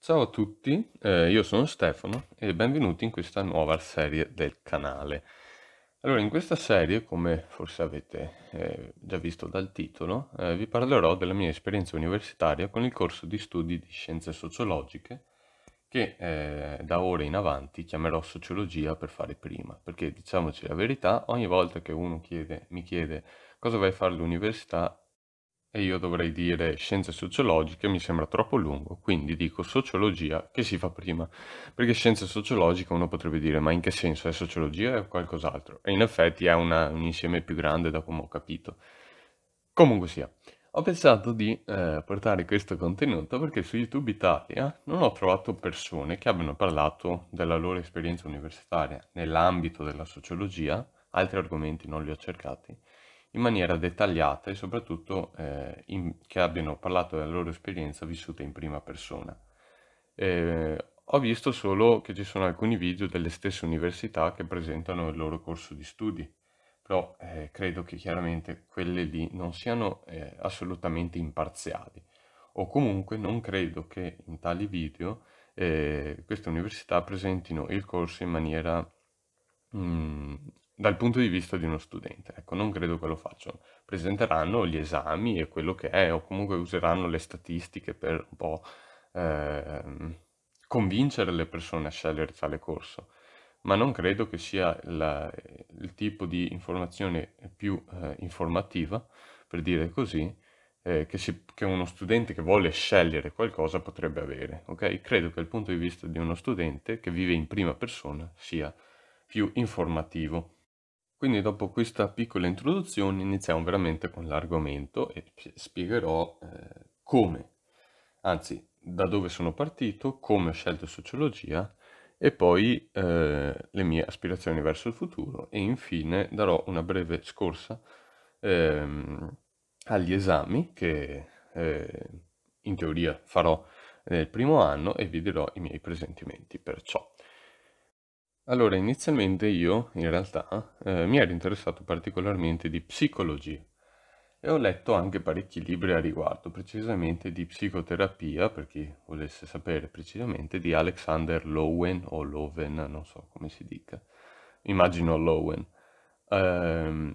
Ciao a tutti, eh, io sono Stefano e benvenuti in questa nuova serie del canale. Allora, in questa serie, come forse avete eh, già visto dal titolo, eh, vi parlerò della mia esperienza universitaria con il corso di studi di scienze sociologiche che eh, da ora in avanti chiamerò sociologia per fare prima, perché diciamoci la verità, ogni volta che uno chiede, mi chiede cosa vai a fare all'università, e io dovrei dire scienze sociologiche mi sembra troppo lungo, quindi dico sociologia che si fa prima, perché scienze sociologiche uno potrebbe dire ma in che senso è sociologia o qualcos'altro? E in effetti è una, un insieme più grande da come ho capito. Comunque sia, ho pensato di eh, portare questo contenuto perché su YouTube Italia non ho trovato persone che abbiano parlato della loro esperienza universitaria nell'ambito della sociologia, altri argomenti non li ho cercati, in maniera dettagliata e soprattutto eh, in, che abbiano parlato della loro esperienza vissuta in prima persona. Eh, ho visto solo che ci sono alcuni video delle stesse università che presentano il loro corso di studi, però eh, credo che chiaramente quelle lì non siano eh, assolutamente imparziali o comunque non credo che in tali video eh, queste università presentino il corso in maniera mh, mm, dal punto di vista di uno studente. Ecco, non credo che lo facciano. Presenteranno gli esami e quello che è, o comunque useranno le statistiche per un po' eh, convincere le persone a scegliere tale corso. Ma non credo che sia la, il tipo di informazione più eh, informativa, per dire così, eh, che, si, che uno studente che vuole scegliere qualcosa potrebbe avere. Okay? Credo che il punto di vista di uno studente che vive in prima persona sia più informativo quindi dopo questa piccola introduzione iniziamo veramente con l'argomento e spiegherò eh, come, anzi da dove sono partito, come ho scelto sociologia e poi eh, le mie aspirazioni verso il futuro e infine darò una breve scorsa ehm, agli esami che eh, in teoria farò nel primo anno e vi dirò i miei presentimenti perciò. Allora, inizialmente io, in realtà, eh, mi ero interessato particolarmente di psicologia e ho letto anche parecchi libri a riguardo, precisamente di psicoterapia, per chi volesse sapere precisamente, di Alexander Lowen o Loven, non so come si dica, immagino Lowen. Ehm,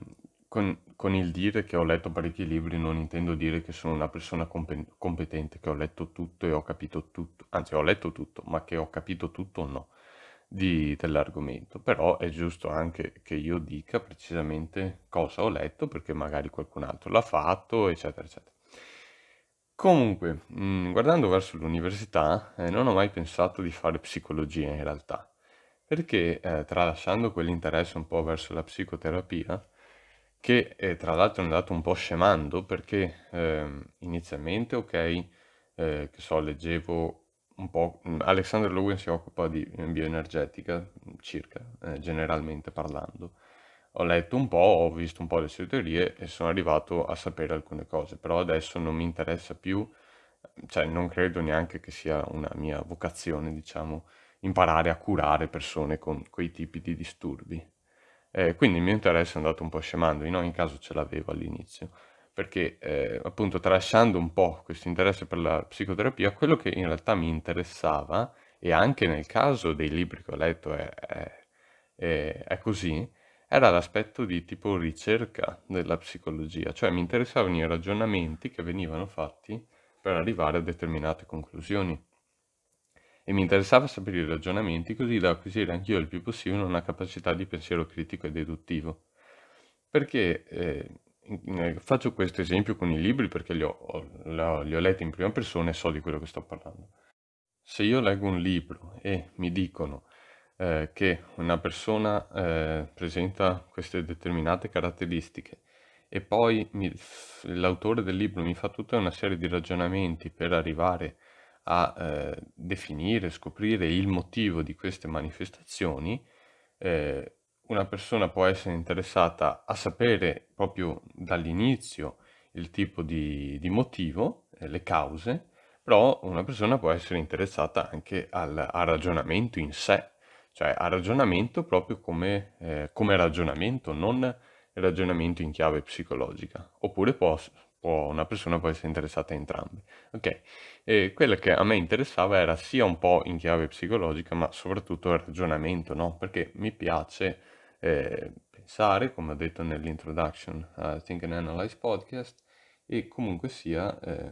con, con, il dire che ho letto parecchi libri non intendo dire che sono una persona competente, che ho letto tutto e ho capito tutto, anzi ho letto tutto, ma che ho capito tutto no di, dell'argomento, però è giusto anche che io dica precisamente cosa ho letto perché magari qualcun altro l'ha fatto, eccetera, eccetera. Comunque, mh, mm, guardando verso l'università, eh, non ho mai pensato di fare psicologia in realtà, perché eh, tralasciando quell'interesse un po' verso la psicoterapia, che eh, tra l'altro è andato un po' scemando perché ehm, inizialmente, ok, eh, che so, leggevo un po'... Mm, Alexander Lowen si occupa di bioenergetica, mm, circa, eh, generalmente parlando. Ho letto un po', ho visto un po' le sue teorie e sono arrivato a sapere alcune cose, però adesso non mi interessa più, cioè non credo neanche che sia una mia vocazione, diciamo, imparare a curare persone con quei tipi di disturbi. Eh, quindi il mio interesse è andato un po' scemando, in ogni caso ce l'avevo all'inizio perché eh, appunto tralasciando un po' questo interesse per la psicoterapia, quello che in realtà mi interessava, e anche nel caso dei libri che ho letto è, è, è, è così, era l'aspetto di tipo ricerca della psicologia, cioè mi interessavano i ragionamenti che venivano fatti per arrivare a determinate conclusioni. E mi interessava sapere i ragionamenti così da acquisire anch'io il più possibile una capacità di pensiero critico e deduttivo. Perché eh, eh, faccio questo esempio con i libri perché li ho, ho, li ho letti in prima persona e so di quello che sto parlando. Se io leggo un libro e mi dicono eh, che una persona eh, presenta queste determinate caratteristiche e poi mi, l'autore del libro mi fa tutta una serie di ragionamenti per arrivare a eh, definire, scoprire il motivo di queste manifestazioni, eh, una persona può essere interessata a sapere proprio dall'inizio il tipo di, di motivo, eh, le cause, però una persona può essere interessata anche al, al ragionamento in sé, cioè al ragionamento proprio come, eh, come, ragionamento, non ragionamento in chiave psicologica, oppure può, può, una persona può essere interessata a entrambi. Ok, e quello che a me interessava era sia un po' in chiave psicologica, ma soprattutto il ragionamento, no? Perché mi piace eh, pensare, come ho detto nell'introduction a Think and Analyze podcast, e comunque sia, eh,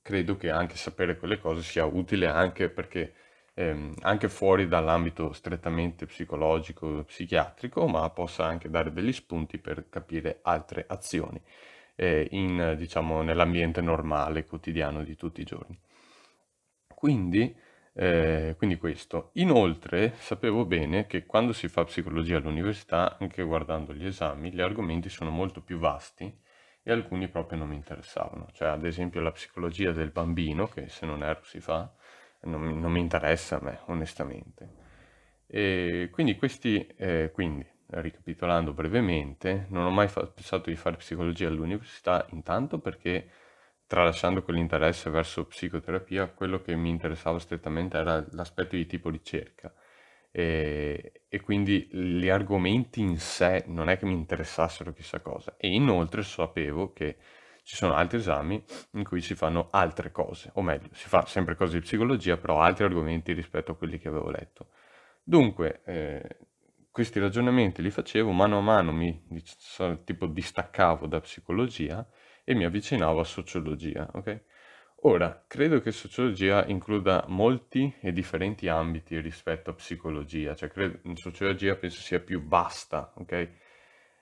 credo che anche sapere quelle cose sia utile anche perché ehm, anche fuori dall'ambito strettamente psicologico, psichiatrico, ma possa anche dare degli spunti per capire altre azioni eh, in, diciamo, nell'ambiente normale, quotidiano di tutti i giorni. Quindi eh, quindi questo. Inoltre sapevo bene che quando si fa psicologia all'università, anche guardando gli esami, gli argomenti sono molto più vasti e alcuni proprio non mi interessavano. Cioè ad esempio la psicologia del bambino, che se non erro si fa, non, non mi interessa a me, onestamente. E quindi questi, eh, quindi, ricapitolando brevemente, non ho mai pensato di fare psicologia all'università intanto perché Tralasciando quell'interesse verso psicoterapia, quello che mi interessava strettamente era l'aspetto di tipo ricerca. E, e, quindi gli argomenti in sé non è che mi interessassero chissà cosa e inoltre sapevo che ci sono altri esami in cui si fanno altre cose, o meglio, si fa sempre cose di psicologia, però altri argomenti rispetto a quelli che avevo letto. Dunque, eh, questi ragionamenti li facevo mano a mano, mi tipo, distaccavo da psicologia e mi avvicinavo a sociologia. Okay? Ora, credo che sociologia includa molti e differenti ambiti rispetto a psicologia, cioè credo, sociologia penso sia più vasta, ok?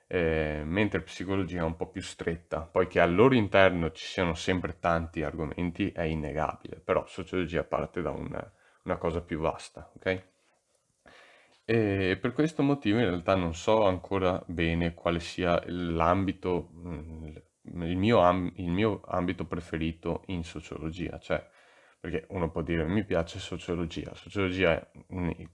Eh, mentre psicologia è un po' più stretta, poiché al loro interno ci siano sempre tanti argomenti è innegabile, però sociologia parte da una, una cosa più vasta, ok? E per questo motivo in realtà non so ancora bene quale sia l'ambito mm, il mio, il mio ambito preferito in sociologia, cioè perché uno può dire mi piace sociologia, sociologia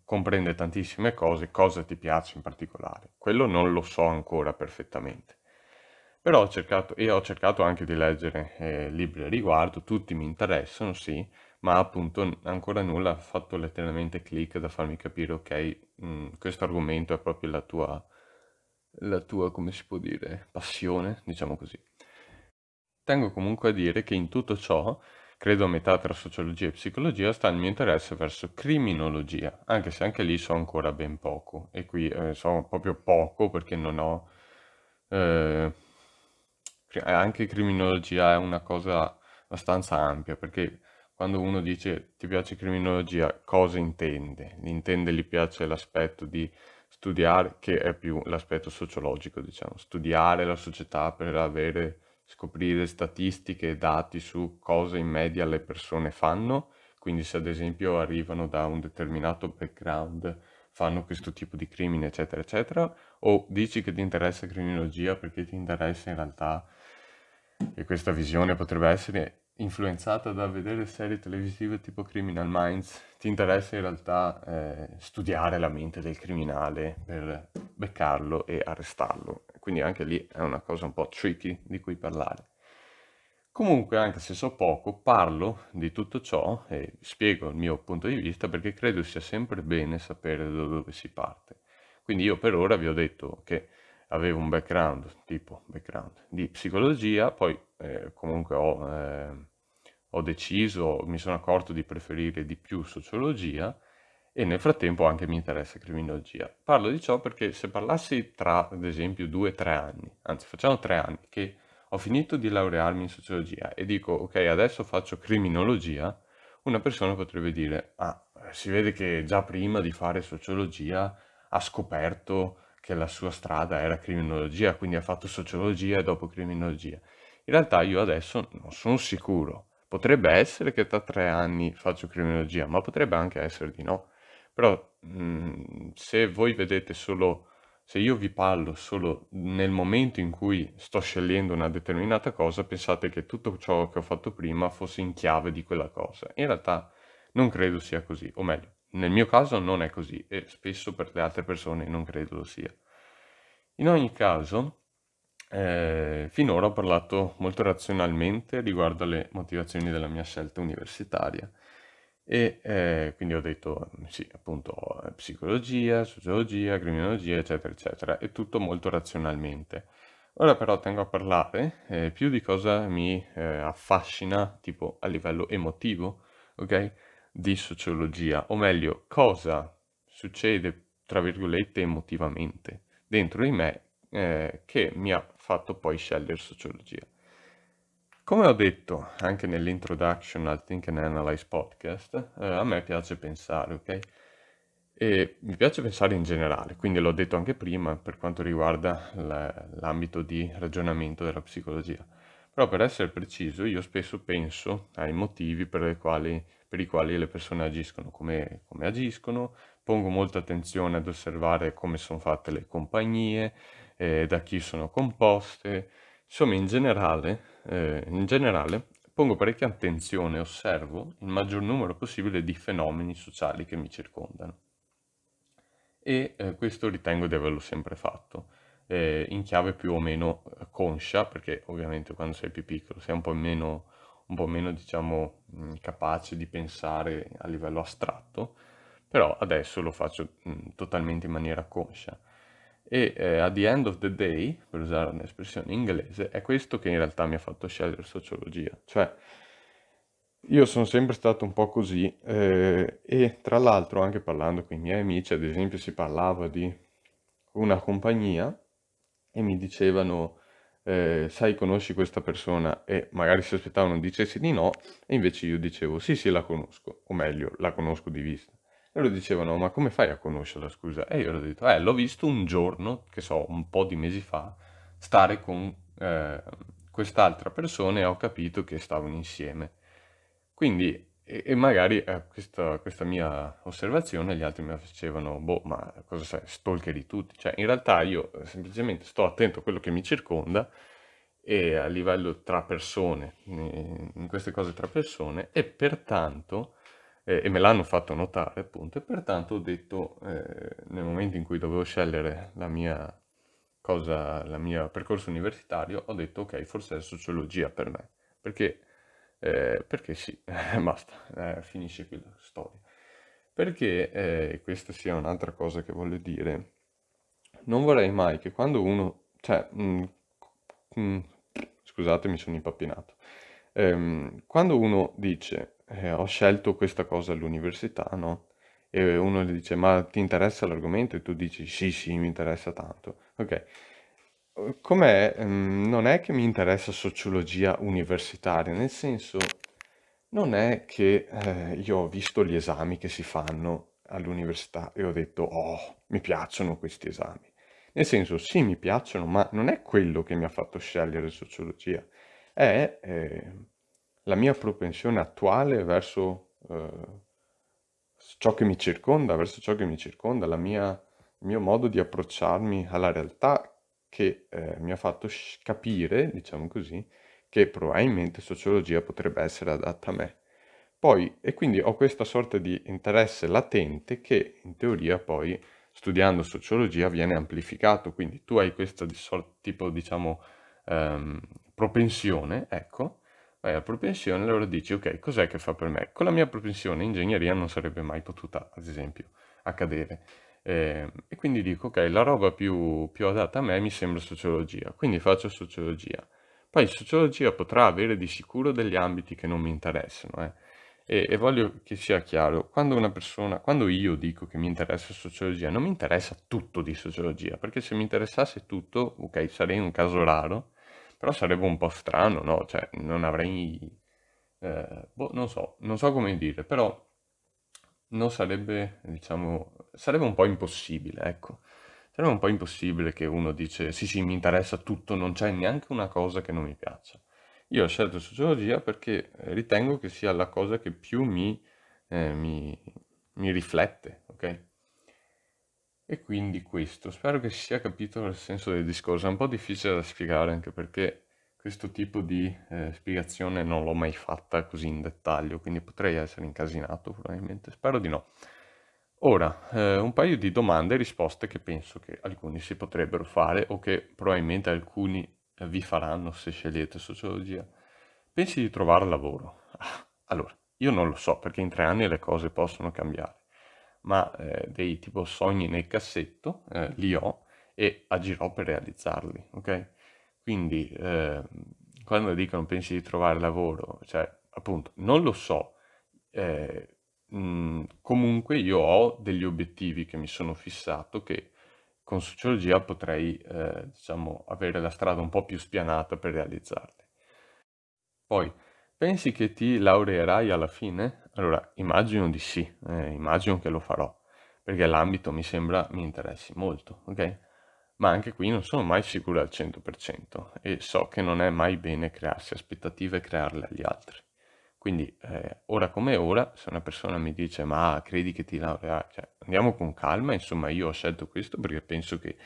comprende tantissime cose, cosa ti piace in particolare? Quello non lo so ancora perfettamente. Però ho cercato, e ho cercato anche di leggere eh, libri a riguardo, tutti mi interessano, sì, ma appunto ancora nulla ha fatto letteralmente click da farmi capire, ok, mh, mm, questo argomento è proprio la tua, la tua, come si può dire, passione, diciamo così. Tengo comunque a dire che in tutto ciò, credo a metà tra sociologia e psicologia, sta il mio interesse verso criminologia, anche se anche lì so ancora ben poco. E qui eh, so proprio poco perché non ho... Eh, anche criminologia è una cosa abbastanza ampia, perché quando uno dice ti piace criminologia, cosa intende? Intende gli piace l'aspetto di studiare, che è più l'aspetto sociologico, diciamo, studiare la società per avere scoprire statistiche e dati su cosa in media le persone fanno, quindi se ad esempio arrivano da un determinato background, fanno questo tipo di crimine eccetera, eccetera, o dici che ti interessa criminologia perché ti interessa in realtà, e questa visione potrebbe essere influenzata da vedere serie televisive tipo Criminal Minds, ti interessa in realtà eh, studiare la mente del criminale per beccarlo e arrestarlo quindi anche lì è una cosa un po' tricky di cui parlare. Comunque, anche se so poco, parlo di tutto ciò e spiego il mio punto di vista perché credo sia sempre bene sapere da dove si parte. Quindi io per ora vi ho detto che avevo un background, tipo background, di psicologia, poi eh, comunque ho, eh, ho deciso, mi sono accorto di preferire di più sociologia, e nel frattempo anche mi interessa criminologia. Parlo di ciò perché se parlassi tra, ad esempio, due o tre anni, anzi facciamo tre anni, che ho finito di laurearmi in sociologia e dico ok adesso faccio criminologia, una persona potrebbe dire ah, si vede che già prima di fare sociologia ha scoperto che la sua strada era criminologia, quindi ha fatto sociologia e dopo criminologia. In realtà io adesso non sono sicuro. Potrebbe essere che tra tre anni faccio criminologia, ma potrebbe anche essere di no. Però mh, mhmm, se voi vedete solo, se io vi parlo solo nel momento in cui sto scegliendo una determinata cosa, pensate che tutto ciò che ho fatto prima fosse in chiave di quella cosa. In realtà non credo sia così, o meglio, nel mio caso non è così e spesso per le altre persone non credo lo sia. In ogni caso, eh, finora ho parlato molto razionalmente riguardo alle motivazioni della mia scelta universitaria e eh, quindi ho detto mm, sì, appunto eh, psicologia, sociologia, criminologia, eccetera, eccetera, e tutto molto razionalmente. Ora però tengo a parlare eh, più di cosa mi eh, affascina, tipo a livello emotivo, ok? Di sociologia, o meglio, cosa succede, tra virgolette, emotivamente dentro di me eh, che mi ha fatto poi scegliere sociologia. Come ho detto anche nell'introduction al Think and Analyze podcast, eh, a me piace pensare, ok? E mi piace pensare in generale, quindi l'ho detto anche prima per quanto riguarda l'ambito di ragionamento della psicologia. Però per essere preciso, io spesso penso ai motivi per, quali, per i quali le persone agiscono come, come agiscono, pongo molta attenzione ad osservare come sono fatte le compagnie, eh, da chi sono composte, insomma in generale eh, in generale, pongo parecchia attenzione e osservo il maggior numero possibile di fenomeni sociali che mi circondano. E eh, questo ritengo di averlo sempre fatto, eh, in chiave più o meno eh, conscia, perché ovviamente quando sei più piccolo sei un po' meno, un po meno diciamo, mm, capace di pensare a livello astratto, però adesso lo faccio mh, mm, totalmente in maniera conscia e eh, at the end of the day, per usare un'espressione inglese, è questo che in realtà mi ha fatto scegliere sociologia. Cioè, io sono sempre stato un po' così eh, e tra l'altro anche parlando con i miei amici, ad esempio si parlava di una compagnia e mi dicevano, eh, sai, conosci questa persona e magari si aspettavano dicessi di no e invece io dicevo sì, sì, la conosco, o meglio, la conosco di vista. E loro dicevano, ma come fai a conoscerla, scusa? E io gli ho detto, eh, l'ho visto un giorno, che so, un po' di mesi fa, stare con eh, quest'altra persona e ho capito che stavano insieme. Quindi, e, e magari eh, questa, questa, mia osservazione, gli altri mi facevano, boh, ma cosa sei, stalkeri tutti? Cioè, in realtà io eh, semplicemente sto attento a quello che mi circonda, e a livello tra persone, in queste cose tra persone, e pertanto eh, e me l'hanno fatto notare appunto e pertanto ho detto eh, nel momento in cui dovevo scegliere la mia cosa, il mio percorso universitario, ho detto ok forse è sociologia per me perché, eh, perché sì, basta, eh, finisce qui la storia. Perché, eh, questa sia un'altra cosa che voglio dire, non vorrei mai che quando uno, cioè, mh, mm, mh, mm, scusate mi sono impappinato, ehm, quando uno dice eh, ho scelto questa cosa all'università, no? E uno gli dice, ma ti interessa l'argomento? E tu dici, sì, sì, mi interessa tanto. Ok. Com'è? Mm, non è che mi interessa sociologia universitaria, nel senso, non è che eh, io ho visto gli esami che si fanno all'università e ho detto, oh, mi piacciono questi esami. Nel senso, sì, mi piacciono, ma non è quello che mi ha fatto scegliere sociologia. È... Eh, la mia propensione attuale verso eh, ciò che mi circonda, verso ciò che mi circonda, la mia, il mio modo di approcciarmi alla realtà che eh, mi ha fatto capire, diciamo così, che probabilmente sociologia potrebbe essere adatta a me. Poi, e quindi ho questa sorta di interesse latente che in teoria poi studiando sociologia viene amplificato, quindi tu hai questo di sort- tipo, diciamo, ehm, propensione, ecco, vai a propensione allora dici ok cos'è che fa per me? Con la mia propensione ingegneria non sarebbe mai potuta ad esempio accadere eh, e quindi dico ok la roba più, più adatta a me mi sembra sociologia quindi faccio sociologia poi sociologia potrà avere di sicuro degli ambiti che non mi interessano eh. e, e voglio che sia chiaro quando una persona quando io dico che mi interessa sociologia non mi interessa tutto di sociologia perché se mi interessasse tutto ok sarei un caso raro però sarebbe un po' strano, no? Cioè, non avrei... Eh, boh, non so, non so come dire, però non sarebbe, diciamo, sarebbe un po' impossibile, ecco. Sarebbe un po' impossibile che uno dice sì sì mi interessa tutto, non c'è neanche una cosa che non mi piaccia. Io ho scelto sociologia perché eh, ritengo che sia la cosa che più mi, eh, mi, mi riflette, ok? E quindi questo, spero che si sia capito il senso del discorso, è un po' difficile da spiegare anche perché questo tipo di eh, spiegazione non l'ho mai fatta così in dettaglio, quindi potrei essere incasinato probabilmente, spero di no. Ora, eh, un paio di domande e risposte che penso che alcuni si potrebbero fare o che probabilmente alcuni eh, vi faranno se scegliete sociologia. Pensi di trovare lavoro? Ah, allora, io non lo so perché in tre anni le cose possono cambiare ma eh, dei tipo sogni nel cassetto, eh, li ho e agirò per realizzarli, ok? Quindi eh, quando dicono pensi di trovare lavoro, cioè appunto non lo so, mh, eh, mm, comunque io ho degli obiettivi che mi sono fissato che con sociologia potrei eh, diciamo avere la strada un po' più spianata per realizzarli. Poi pensi che ti laureerai alla fine? Allora, immagino di sì, eh, immagino che lo farò, perché l'ambito mi sembra mi interessi molto, ok? Ma anche qui non sono mai sicuro al 100% e so che non è mai bene crearsi aspettative e crearle agli altri. Quindi eh, ora come ora, se una persona mi dice ma credi che ti laurea, ah, cioè, andiamo con calma, insomma io ho scelto questo perché penso che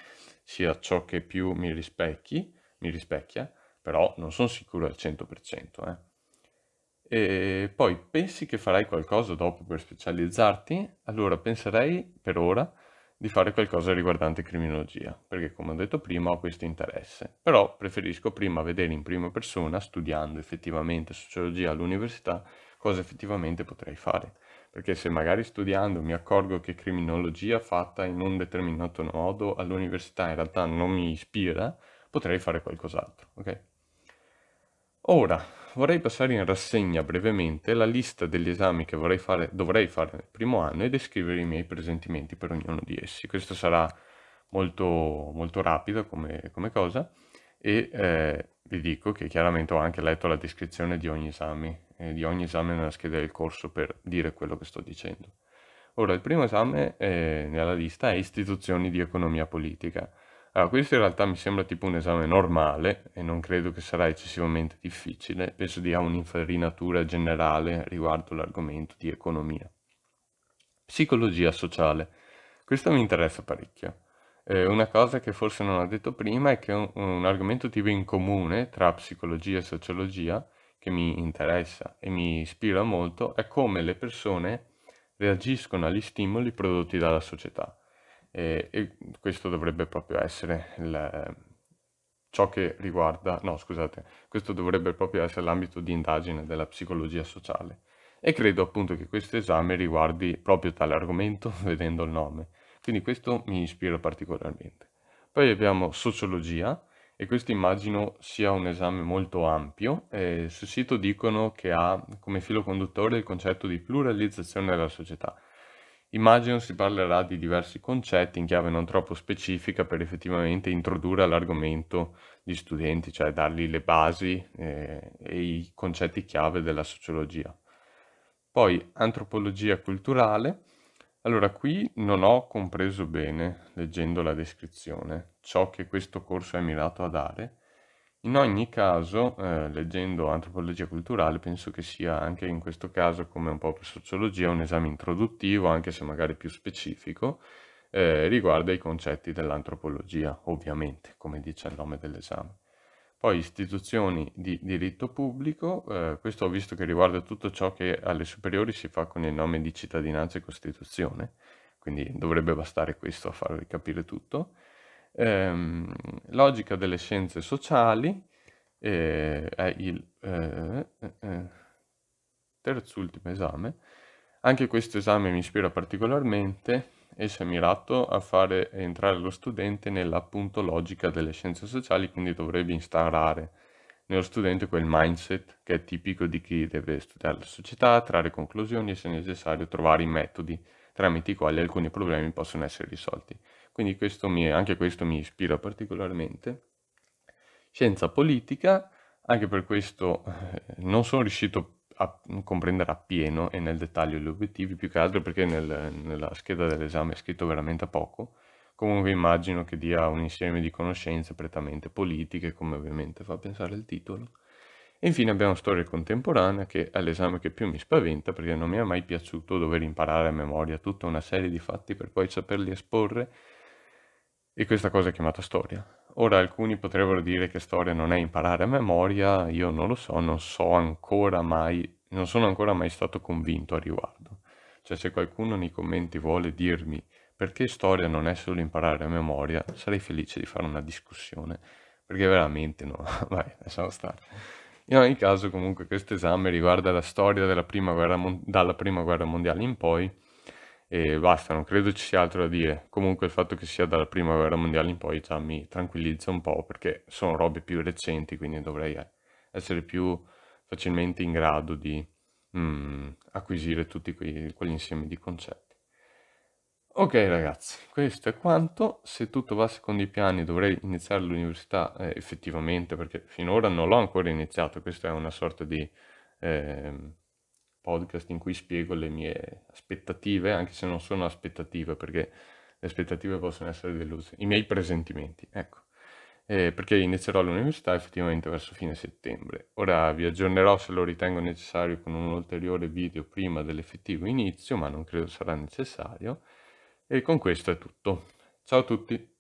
sia ciò che più mi rispecchi, mi rispecchia, però non sono sicuro al 100%. Eh. E poi pensi che farai qualcosa dopo per specializzarti? Allora penserei per ora di fare qualcosa riguardante criminologia, perché come ho detto prima ho questo interesse. Però preferisco prima vedere in prima persona, studiando effettivamente sociologia all'università, cosa effettivamente potrei fare. Perché se magari studiando mi accorgo che criminologia fatta in un determinato modo all'università in realtà non mi ispira, potrei fare qualcos'altro, ok? Ora vorrei passare in rassegna brevemente la lista degli esami che fare, dovrei fare nel primo anno e descrivere i miei presentimenti per ognuno di essi. Questo sarà molto, molto rapido come, come cosa e eh, vi dico che chiaramente ho anche letto la descrizione di ogni esame, eh, di ogni esame nella scheda del corso per dire quello che sto dicendo. Ora, il primo esame eh, nella lista è istituzioni di economia politica. Allora, questo in realtà mi sembra tipo un esame normale e non credo che sarà eccessivamente difficile, penso di avere un'infarinatura generale riguardo l'argomento di economia. Psicologia sociale. Questo mi interessa parecchio. Eh, una cosa che forse non ho detto prima è che un, un argomento tipo in comune tra psicologia e sociologia che mi interessa e mi ispira molto è come le persone reagiscono agli stimoli prodotti dalla società e, e questo dovrebbe proprio essere il, ciò che riguarda, no scusate, questo dovrebbe proprio essere l'ambito di indagine della psicologia sociale e credo appunto che questo esame riguardi proprio tale argomento vedendo il nome, quindi questo mi ispira particolarmente. Poi abbiamo sociologia e questo immagino sia un esame molto ampio, sul sito dicono che ha come filo conduttore il concetto di pluralizzazione della società, Immagino si parlerà di diversi concetti in chiave non troppo specifica per effettivamente introdurre all'argomento gli studenti, cioè dargli le basi eh, e i concetti chiave della sociologia. Poi antropologia culturale. Allora qui non ho compreso bene, leggendo la descrizione, ciò che questo corso è mirato a dare, in ogni caso, eh, leggendo antropologia culturale, penso che sia anche in questo caso, come un po' per sociologia, un esame introduttivo, anche se magari più specifico, eh, riguardo ai concetti dell'antropologia, ovviamente, come dice il nome dell'esame. Poi istituzioni di diritto pubblico, eh, questo ho visto che riguarda tutto ciò che alle superiori si fa con il nome di cittadinanza e costituzione, quindi dovrebbe bastare questo a farvi capire tutto ehm, logica delle scienze sociali, eh, è il eh, eh, eh terzultimo esame. Anche questo esame mi ispira particolarmente esso è mirato a fare entrare lo studente nella logica delle scienze sociali, quindi dovrebbe instaurare nello studente quel mindset che è tipico di chi deve studiare la società, trarre conclusioni e se necessario trovare i metodi tramite i quali alcuni problemi possono essere risolti. Quindi questo mi, anche questo mi ispira particolarmente. Scienza politica, anche per questo eh, non sono riuscito a comprendere appieno e nel dettaglio gli obiettivi, più che altro perché nel, nella scheda dell'esame è scritto veramente poco. Comunque immagino che dia un insieme di conoscenze prettamente politiche, come ovviamente fa pensare il titolo. E infine abbiamo storia contemporanea, che è l'esame che più mi spaventa perché non mi è mai piaciuto dover imparare a memoria tutta una serie di fatti per poi saperli esporre e questa cosa è chiamata storia. Ora alcuni potrebbero dire che storia non è imparare a memoria, io non lo so, non so ancora mai, non sono ancora mai stato convinto a riguardo. Cioè se qualcuno nei commenti vuole dirmi perché storia non è solo imparare a memoria, sarei felice di fare una discussione, perché veramente no, vai, lasciamo stare. In ogni caso comunque questo esame riguarda la storia prima mon- dalla Prima Guerra Mondiale in poi, e basta, non credo ci sia altro da dire. Comunque il fatto che sia dalla prima guerra mondiale in poi già mi tranquillizza un po' perché sono robe più recenti, quindi dovrei eh, essere più facilmente in grado di mm, acquisire tutti quei, insiemi di concetti. Ok ragazzi, questo è quanto. Se tutto va secondo i piani dovrei iniziare l'università eh, effettivamente perché finora non l'ho ancora iniziato, questo è una sorta di... Eh, podcast in cui spiego le mie aspettative, anche se non sono aspettative, perché le aspettative possono essere deluse, i miei presentimenti, ecco. Eh, perché inizierò l'università effettivamente verso fine settembre. Ora vi aggiornerò se lo ritengo necessario con un ulteriore video prima dell'effettivo inizio, ma non credo sarà necessario. E con questo è tutto. Ciao a tutti!